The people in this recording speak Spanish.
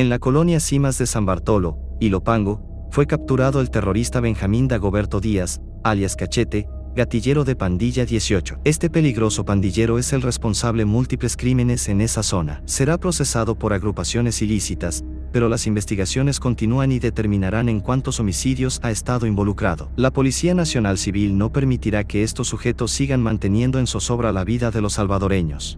En la colonia Cimas de San Bartolo, Ilopango, fue capturado el terrorista Benjamín Dagoberto Díaz, alias Cachete, gatillero de Pandilla 18. Este peligroso pandillero es el responsable de múltiples crímenes en esa zona. Será procesado por agrupaciones ilícitas, pero las investigaciones continúan y determinarán en cuántos homicidios ha estado involucrado. La Policía Nacional Civil no permitirá que estos sujetos sigan manteniendo en zozobra la vida de los salvadoreños.